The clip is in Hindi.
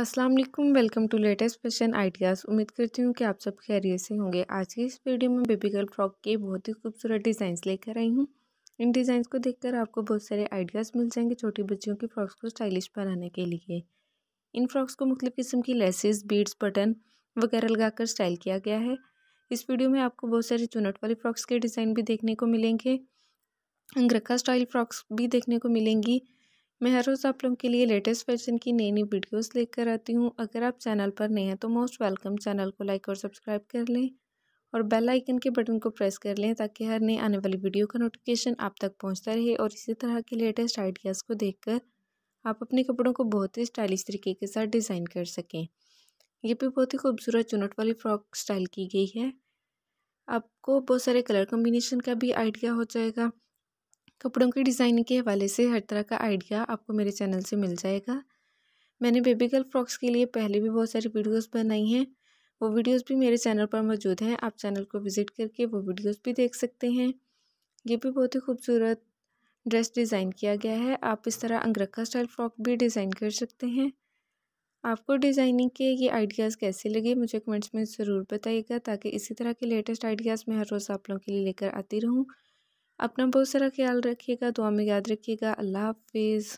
अस्सलाम वालेकुम welcome to latest fashion ideas उम्मीद करती हूँ कि आप सब खैरियत से होंगे आज की इस वीडियो में बेबी गर्ल फ्रॉक के बहुत ही खूबसूरत डिज़ाइंस लेकर आई हूँ इन डिज़ाइंस को देखकर आपको बहुत सारे आइडियाज़ मिल जाएंगे छोटी बच्चियों की फ़्रॉक्स को स्टाइलिश बनाने के लिए इन फ्रॉक्स को मुख्तु मतलब किस्म की लेसेस बीड्स बटन वगैरह लगाकर स्टाइल किया गया है इस वीडियो में आपको बहुत सारे चुनट वाली फ़्रॉक्स के डिज़ाइन भी देखने को मिलेंगे अंगरखा स्टाइल फ़्रॉक्स भी देखने को मिलेंगी मैं हर रोज़ आप लोगों के लिए लेटेस्ट फैशन की नई नई वीडियोस लेकर आती हूँ अगर आप चैनल पर नए हैं तो मोस्ट वेलकम चैनल को लाइक और सब्सक्राइब कर लें और बेल आइकन के बटन को प्रेस कर लें ताकि हर नई आने वाली वीडियो का नोटिफिकेशन आप तक पहुँचता रहे और इसी तरह के लेटेस्ट आइडियाज़ को कर आप अपने कपड़ों को बहुत ही स्टाइलिश तरीके के साथ डिज़ाइन कर सकें ये भी बहुत ही खूबसूरत चुनट वाली फ्रॉक स्टाइल की गई है आपको बहुत सारे कलर कॉम्बिनेशन का भी आइडिया हो जाएगा कपड़ों की डिज़ाइन के हवाले से हर तरह का आइडिया आपको मेरे चैनल से मिल जाएगा मैंने बेबी गर्ल फ्रॉक्स के लिए पहले भी बहुत सारी वीडियोस बनाई हैं वो वीडियोस भी मेरे चैनल पर मौजूद हैं आप चैनल को विज़िट करके वो वीडियोस भी देख सकते हैं ये भी बहुत ही खूबसूरत ड्रेस डिज़ाइन किया गया है आप इस तरह अंगरखा स्टाइल फ्रॉक भी डिज़ाइन कर सकते हैं आपको डिज़ाइनिंग के ये आइडियाज़ कैसे लगे मुझे कमेंट्स में ज़रूर बताइएगा ताकि इसी तरह के लेटेस्ट आइडियाज़ मैं हर रोज़ आप लोगों के लिए लेकर आती रहूँ अपना बहुत सारा ख्याल रखिएगा दुआ में याद रखिएगा अल्लाह हाफिज़